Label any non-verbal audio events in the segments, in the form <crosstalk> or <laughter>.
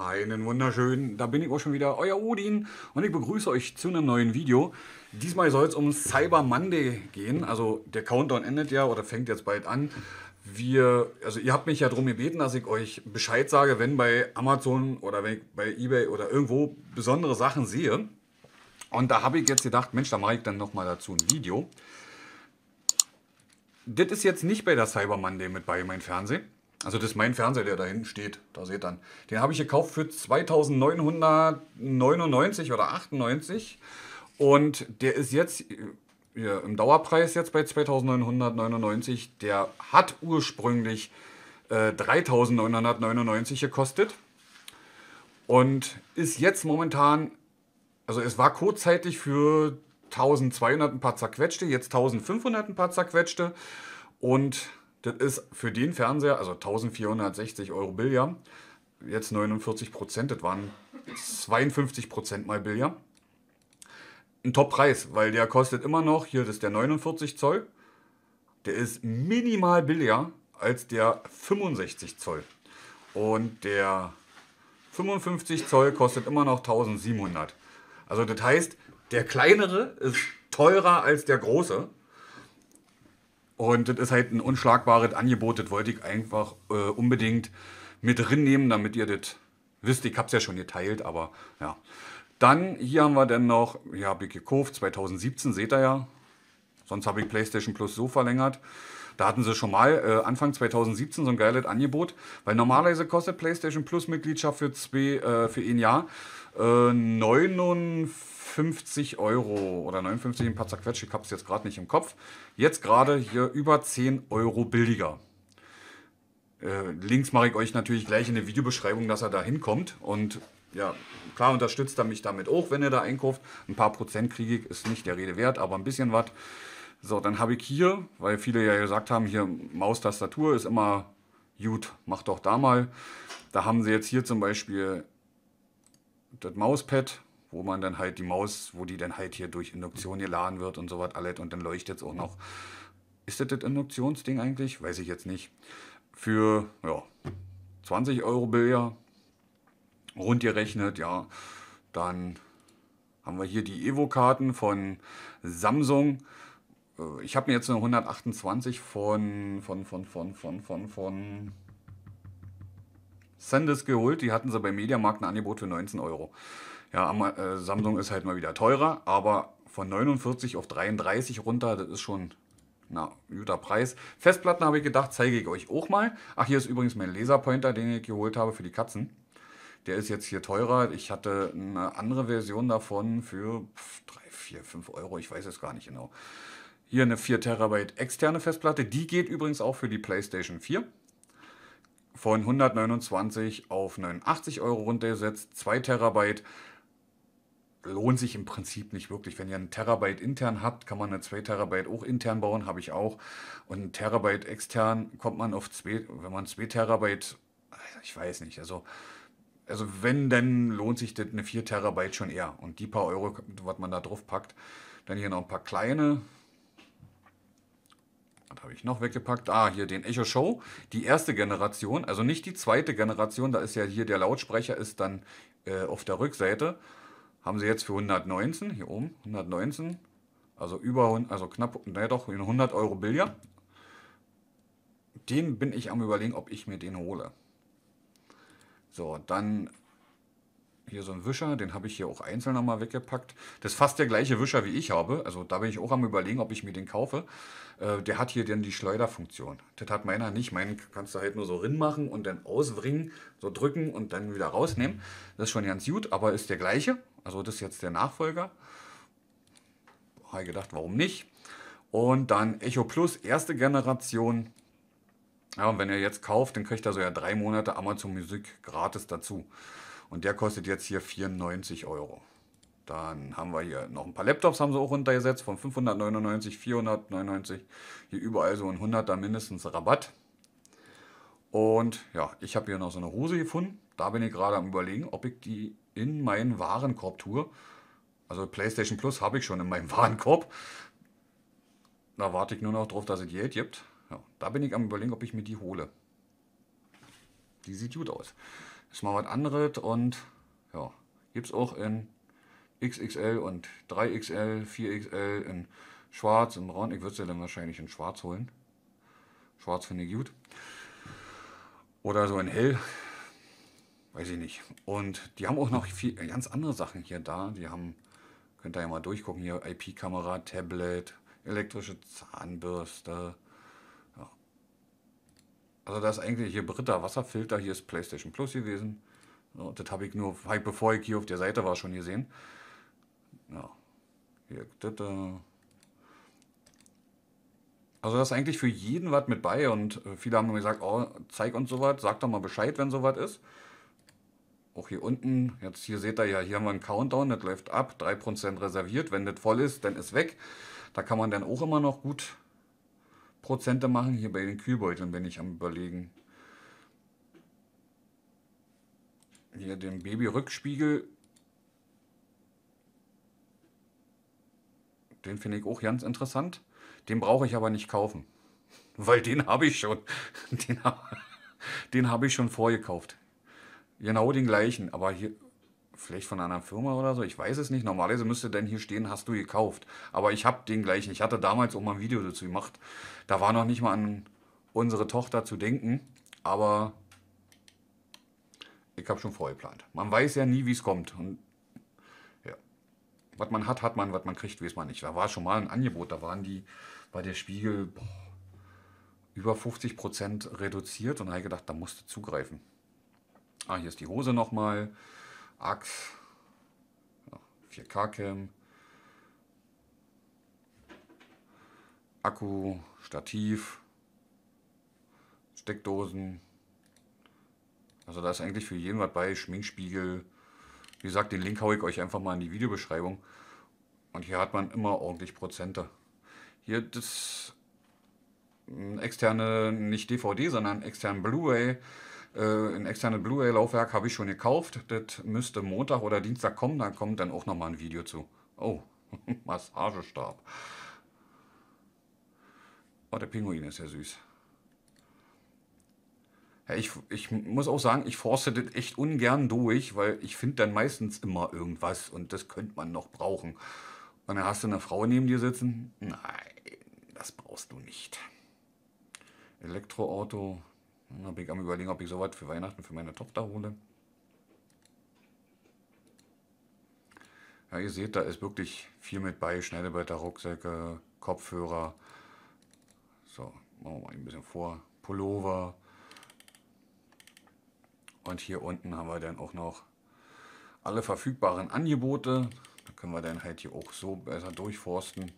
Einen wunderschönen, da bin ich auch schon wieder, euer Odin und ich begrüße euch zu einem neuen Video. Diesmal soll es um Cyber Monday gehen, also der Countdown endet ja oder fängt jetzt bald an. Wir, also ihr habt mich ja darum gebeten, dass ich euch Bescheid sage, wenn bei Amazon oder wenn ich bei Ebay oder irgendwo besondere Sachen sehe. Und da habe ich jetzt gedacht, Mensch, da mache ich dann nochmal dazu ein Video. Das ist jetzt nicht bei der Cyber Monday mit bei, meinem Fernsehen also das ist mein Fernseher, der da hinten steht. Da seht ihr. Den habe ich gekauft für 2999 oder 98. Und der ist jetzt äh, im Dauerpreis jetzt bei 2999. Der hat ursprünglich äh, 3999 gekostet. Und ist jetzt momentan, also es war kurzzeitig für 1200 ein paar zerquetschte, jetzt 1500 ein paar zerquetschte. Und das ist für den Fernseher, also 1460 Euro Billiard, jetzt 49 Prozent, das waren 52 Prozent mal Billiard. Ein Top-Preis, weil der kostet immer noch, hier das ist der 49 Zoll, der ist minimal billiger als der 65 Zoll. Und der 55 Zoll kostet immer noch 1700. Also das heißt, der kleinere ist teurer als der große und das ist halt ein unschlagbares Angebot, das wollte ich einfach äh, unbedingt mit drin nehmen, damit ihr das wisst. Ich habe es ja schon geteilt, aber ja. Dann hier haben wir dann noch, ja, habe ich gekauft, 2017, seht ihr ja. Sonst habe ich PlayStation Plus so verlängert. Da hatten sie schon mal äh, Anfang 2017 so ein geiles Angebot, weil normalerweise kostet PlayStation Plus Mitgliedschaft für, zwei, äh, für ein Jahr 59 äh, Euro oder 59 ein paar zerquetscht, ich habe es jetzt gerade nicht im Kopf. Jetzt gerade hier über 10 Euro billiger. Äh, Links mache ich euch natürlich gleich in der Videobeschreibung, dass er da hinkommt. Und ja, klar unterstützt er mich damit auch, wenn er da einkauft. Ein paar Prozent kriege ich, ist nicht der Rede wert, aber ein bisschen was. So, dann habe ich hier, weil viele ja gesagt haben, hier Maustastatur ist immer gut, mach doch da mal. Da haben sie jetzt hier zum Beispiel das Mauspad, wo man dann halt die Maus, wo die dann halt hier durch Induktion geladen wird und so was alles und dann leuchtet es auch noch. Ist das das Induktionsding eigentlich? Weiß ich jetzt nicht. Für ja, 20 Euro Bilder rundgerechnet, ja. Dann haben wir hier die Evo-Karten von Samsung. Äh, ich habe mir jetzt eine 128 von, von, von, von, von, von, von, von Sandisk geholt. Die hatten sie beim Mediamarkt ein Angebot für 19 Euro. Ja, äh, Samsung ist halt mal wieder teurer, aber von 49 auf 33 runter, das ist schon ein guter Preis. Festplatten habe ich gedacht, zeige ich euch auch mal. Ach, hier ist übrigens mein Laserpointer, den ich geholt habe für die Katzen. Der ist jetzt hier teurer. Ich hatte eine andere Version davon für 3, 4, 5 Euro. Ich weiß es gar nicht genau. Hier eine 4 Terabyte externe Festplatte. Die geht übrigens auch für die PlayStation 4 von 129 auf 89 Euro runtergesetzt, 2 Terabyte. Lohnt sich im Prinzip nicht wirklich. Wenn ihr einen Terabyte intern habt, kann man eine 2 Terabyte auch intern bauen, habe ich auch. Und einen Terabyte extern kommt man auf 2, wenn man 2 Terabyte, ich weiß nicht, also also wenn, dann lohnt sich das eine 4 Terabyte schon eher. Und die paar Euro, was man da drauf packt, dann hier noch ein paar kleine, was habe ich noch weggepackt? Ah, hier den Echo Show. Die erste Generation, also nicht die zweite Generation. Da ist ja hier der Lautsprecher ist dann äh, auf der Rückseite. Haben sie jetzt für 119, hier oben, 119. Also über, also knapp, naja doch, 100 Euro Billard. Den bin ich am überlegen, ob ich mir den hole. So, dann hier so einen Wischer, den habe ich hier auch einzeln nochmal weggepackt. Das ist fast der gleiche Wischer, wie ich habe. Also da bin ich auch am überlegen, ob ich mir den kaufe. Äh, der hat hier denn die Schleuderfunktion. Das hat meiner nicht. Meinen kannst du halt nur so rinmachen und dann auswringen, so drücken und dann wieder rausnehmen. Das ist schon ganz gut, aber ist der gleiche. Also das ist jetzt der Nachfolger. Habe ich gedacht, warum nicht? Und dann Echo Plus, erste Generation. Ja, und wenn ihr jetzt kauft, dann kriegt ihr so ja drei Monate Amazon Musik gratis dazu. Und der kostet jetzt hier 94 Euro. Dann haben wir hier noch ein paar Laptops, haben sie auch runtergesetzt, von 599, 499, hier überall so ein 100er mindestens Rabatt. Und ja, ich habe hier noch so eine Hose gefunden. Da bin ich gerade am überlegen, ob ich die in meinen Warenkorb tue. Also PlayStation Plus habe ich schon in meinem <laughs> Warenkorb. Da warte ich nur noch drauf, dass es Geld gibt. Ja, da bin ich am überlegen, ob ich mir die hole. Die sieht gut aus ist mal was anderes und ja, gibt es auch in XXL und 3XL, 4XL, in schwarz, in braun. Ich würde sie ja dann wahrscheinlich in schwarz holen. Schwarz finde ich gut. Oder so in hell. Weiß ich nicht. Und die haben auch noch viel, ganz andere Sachen hier da. Die haben, könnt ihr ja mal durchgucken, hier IP-Kamera, Tablet, elektrische Zahnbürste, also das ist eigentlich hier Britta Wasserfilter, hier ist PlayStation Plus gewesen. Ja, das habe ich nur, hab bevor ich hier auf der Seite war, schon gesehen. Ja. Hier, das, äh also das ist eigentlich für jeden was mit bei und äh, viele haben mir gesagt, oh, zeig uns sowas, sag doch mal Bescheid, wenn sowas ist. Auch hier unten, jetzt hier seht ihr ja, hier haben wir einen Countdown, das läuft ab, 3% reserviert, wenn das voll ist, dann ist weg. Da kann man dann auch immer noch gut Prozente machen. Hier bei den Kühlbeuteln wenn ich am überlegen. Hier den Babyrückspiegel. Den finde ich auch ganz interessant. Den brauche ich aber nicht kaufen. <laughs> Weil den habe ich schon. <laughs> <laughs> Den habe hab ich schon vorgekauft. Genau den gleichen, aber hier vielleicht von einer Firma oder so, ich weiß es nicht. Normalerweise müsste denn hier stehen, hast du gekauft. Aber ich habe den gleichen. Ich hatte damals auch mal ein Video dazu gemacht. Da war noch nicht mal an unsere Tochter zu denken, aber ich habe schon vorher geplant. Man weiß ja nie, wie es kommt. Und ja, was man hat, hat man, was man kriegt, weiß man nicht. Da war schon mal ein Angebot, da waren die bei der Spiegel boah, über 50 reduziert und da habe ich gedacht, da musste zugreifen. Ah, hier ist die Hose nochmal. mal Axt, 4K-Cam, Akku, Stativ, Steckdosen. Also da ist eigentlich für jeden was bei. Schminkspiegel. Wie gesagt, den Link haue ich euch einfach mal in die Videobeschreibung. Und hier hat man immer ordentlich Prozente. Hier das externe, nicht DVD, sondern externe Blu-ray äh, ein externes Blu-ray-Laufwerk habe ich schon gekauft. Das müsste Montag oder Dienstag kommen. Da kommt dann auch nochmal ein Video zu. Oh, <laughs> Massagestab. Oh, der Pinguin ist ja süß. Ja, ich, ich muss auch sagen, ich forste das echt ungern durch, weil ich finde dann meistens immer irgendwas und das könnte man noch brauchen. Und dann hast du eine Frau neben dir sitzen. Nein, das brauchst du nicht. Elektroauto, da hm, bin ich am überlegen, ob ich sowas für Weihnachten für meine Tochter hole. Ja, ihr seht, da ist wirklich viel mit bei. Schneidebretter, Rucksäcke, Kopfhörer. So, machen wir mal ein bisschen vor. Pullover. Und hier unten haben wir dann auch noch alle verfügbaren Angebote. Da können wir dann halt hier auch so besser durchforsten.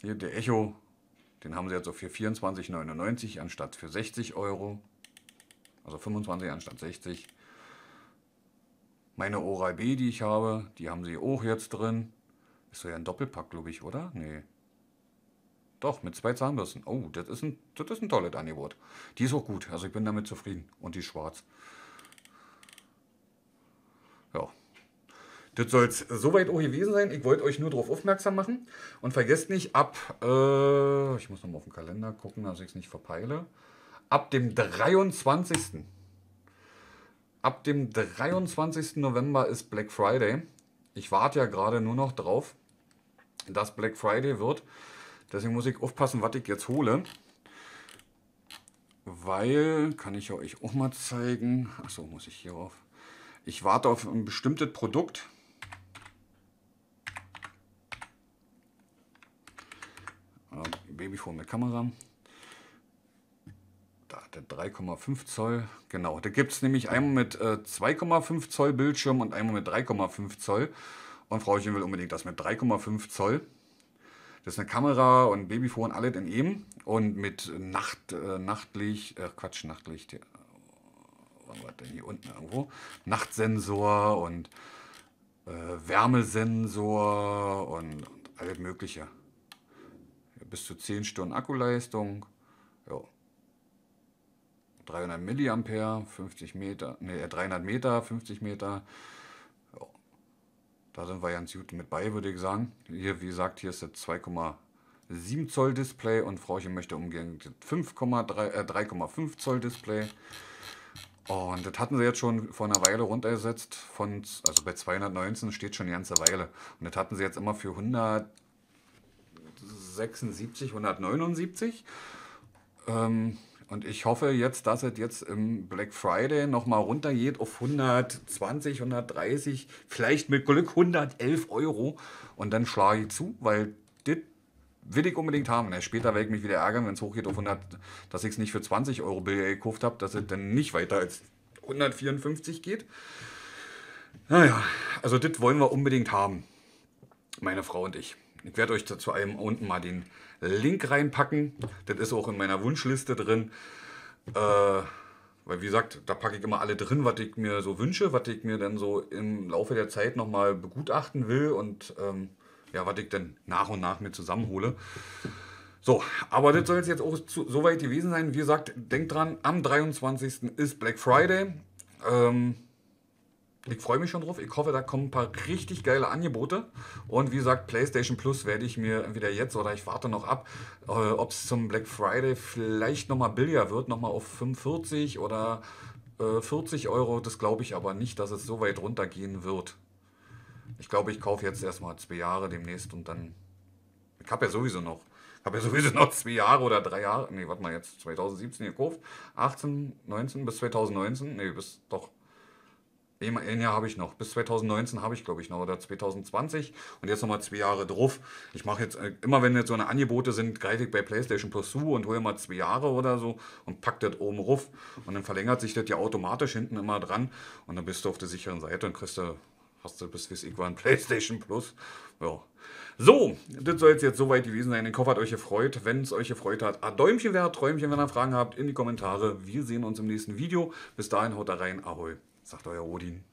Hier der Echo den haben sie jetzt so für 24,99 anstatt für 60 Euro. Also 25 anstatt 60. Meine Oral-B, die ich habe, die haben sie auch jetzt drin. Ist so ja ein Doppelpack, glaube ich, oder? Nee. Doch, mit zwei Zahnbürsten. Oh, das ist ein, das ist ein tolles Angebot. Die ist auch gut, also ich bin damit zufrieden. Und die ist schwarz. Ja, das soll es soweit auch gewesen sein. Ich wollte euch nur darauf aufmerksam machen. Und vergesst nicht, ab, äh, ich muss nochmal auf den Kalender gucken, dass ich es nicht verpeile. Ab dem 23. Ab dem 23. November ist Black Friday. Ich warte ja gerade nur noch drauf, dass Black Friday wird. Deswegen muss ich aufpassen, was ich jetzt hole. Weil, kann ich euch auch mal zeigen. Achso, muss ich hier auf. Ich warte auf ein bestimmtes Produkt. Babyphone mit Kamera. Da hat er 3,5 Zoll. Genau, da gibt es nämlich einmal mit äh, 2,5 Zoll Bildschirm und einmal mit 3,5 Zoll. Und Frauchen will unbedingt das mit 3,5 Zoll. Das ist eine Kamera und Babyphone, alles in eben. Und mit Nacht, äh, Nachtlicht, äh, Quatsch, Nachtlicht, ja. was denn hier unten irgendwo? Nachtsensor und äh, Wärmesensor und, und alles Mögliche bis zu 10 Stunden Akkuleistung. Jo. 300 Milliampere, 50 Meter, nee, 300 äh, Meter, 50 Meter. Jo. Da sind wir ganz gut mit bei, würde ich sagen. Hier, wie gesagt, hier ist das 2,7 Zoll Display und Frauchen möchte umgehend 5,3 äh, 3,5 Zoll Display. und das hatten sie jetzt schon vor einer Weile runtergesetzt. Von, also bei 219 steht schon die ganze Weile. Und das hatten sie jetzt immer für 100 176, 179. Ähm, und ich hoffe jetzt, dass es jetzt im Black Friday nochmal runtergeht auf 120, 130, vielleicht mit Glück 111 Euro. Und dann schlage ich zu, weil das will ich unbedingt haben. Später werde ich mich wieder ärgern, wenn es hochgeht auf 100, dass ich es nicht für 20 Euro gekauft habe, dass es dann nicht weiter als 154 geht. Naja, also das wollen wir unbedingt haben. Meine Frau und ich. Ich werde euch dazu einem unten mal den Link reinpacken. Das ist auch in meiner Wunschliste drin. Äh, weil wie gesagt, da packe ich immer alle drin, was ich mir so wünsche, was ich mir dann so im Laufe der Zeit nochmal begutachten will und ähm, ja, was ich dann nach und nach mir zusammenhole. So, aber das soll es jetzt auch zu, soweit gewesen sein. Wie gesagt, denkt dran, am 23. ist Black Friday. Ähm, ich freue mich schon drauf. Ich hoffe, da kommen ein paar richtig geile Angebote. Und wie gesagt, PlayStation Plus werde ich mir entweder jetzt oder ich warte noch ab, äh, ob es zum Black Friday vielleicht nochmal billiger wird, nochmal auf 45 oder äh, 40 Euro. Das glaube ich aber nicht, dass es so weit runtergehen wird. Ich glaube, ich kaufe jetzt erstmal zwei Jahre demnächst und dann. Ich habe ja sowieso noch. Ich habe ja sowieso noch zwei Jahre oder drei Jahre. Nee, warte mal, jetzt 2017 gekauft. 18, 19 bis 2019. Nee, bis doch ein Jahr habe ich noch. Bis 2019 habe ich, glaube ich, noch. Oder 2020. Und jetzt nochmal zwei Jahre drauf. Ich mache jetzt, äh, immer wenn jetzt so eine Angebote sind, greife ich bei PlayStation Plus zu und hole mal zwei Jahre oder so und pack das oben ruf. Und dann verlängert sich das ja automatisch hinten immer dran. Und dann bist du auf der sicheren Seite und kriegst du, hast du bis wie ich war ein <laughs> PlayStation Plus. Ja. So, das soll es jetzt soweit gewesen sein. Ich hoffe, hat euch gefreut. Wenn es euch gefreut hat, ein Däumchen wert, Träumchen, wenn ihr Fragen habt, in die Kommentare. Wir sehen uns im nächsten Video. Bis dahin, haut da rein. Ahoi sagt euer Odin.